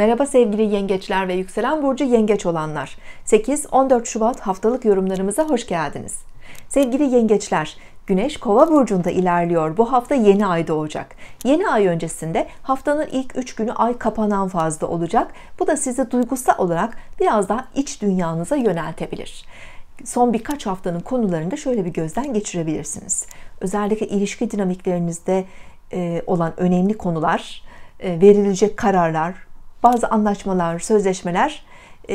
Merhaba sevgili yengeçler ve yükselen burcu yengeç olanlar. 8-14 Şubat haftalık yorumlarımıza hoş geldiniz. Sevgili yengeçler, Güneş Kova burcunda ilerliyor. Bu hafta yeni ay doğacak. Yeni ay öncesinde haftanın ilk 3 günü ay kapanan fazla olacak. Bu da sizi duygusal olarak biraz daha iç dünyanıza yöneltebilir son birkaç haftanın konularını da şöyle bir gözden geçirebilirsiniz. Özellikle ilişki dinamiklerinizde olan önemli konular, verilecek kararlar, bazı anlaşmalar, sözleşmeler e,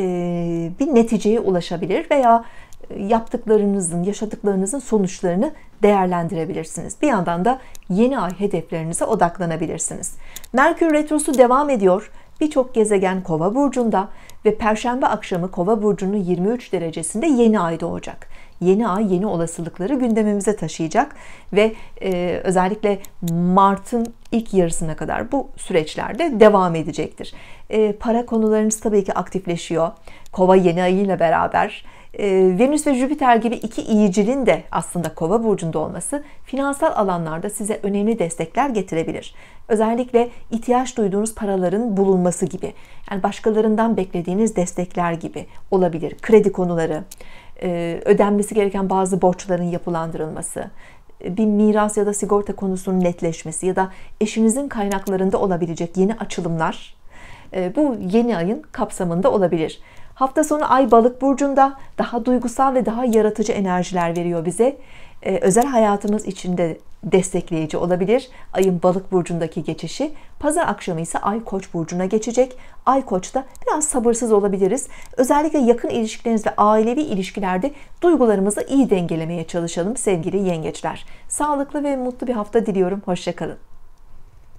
bir neticeye ulaşabilir veya e, yaptıklarınızın, yaşadıklarınızın sonuçlarını değerlendirebilirsiniz. Bir yandan da yeni ay hedeflerinize odaklanabilirsiniz. Merkür Retrosu devam ediyor. Birçok gezegen Kova burcunda ve perşembe akşamı Kova burcunun 23 derecesinde yeni ay doğacak. Yeni ay yeni olasılıkları gündemimize taşıyacak ve e, özellikle Mart'ın ilk yarısına kadar bu süreçlerde devam edecektir. E, para konularınız tabii ki aktifleşiyor. Kova yeni ayıyla beraber e, Venüs ve Jüpiter gibi iki iyicilin de aslında Kova burcunda olması finansal alanlarda size önemli destekler getirebilir. Özellikle ihtiyaç duyduğunuz paraların bulunması gibi, yani başkalarından beklediğiniz destekler gibi olabilir. Kredi konuları, e, ödenmesi gereken bazı borçların yapılandırılması, bir miras ya da sigorta konusunun netleşmesi ya da eşinizin kaynaklarında olabilecek yeni açılımlar e, bu yeni ayın kapsamında olabilir. Hafta sonu ay balık burcunda daha duygusal ve daha yaratıcı enerjiler veriyor bize. E, özel hayatımız içinde destekleyici olabilir. Ayın balık burcundaki geçişi. Pazar akşamı ise ay koç burcuna geçecek. Ay koçta biraz sabırsız olabiliriz. Özellikle yakın ilişkileriniz ve ailevi ilişkilerde duygularımızı iyi dengelemeye çalışalım sevgili yengeçler. Sağlıklı ve mutlu bir hafta diliyorum. Hoşçakalın.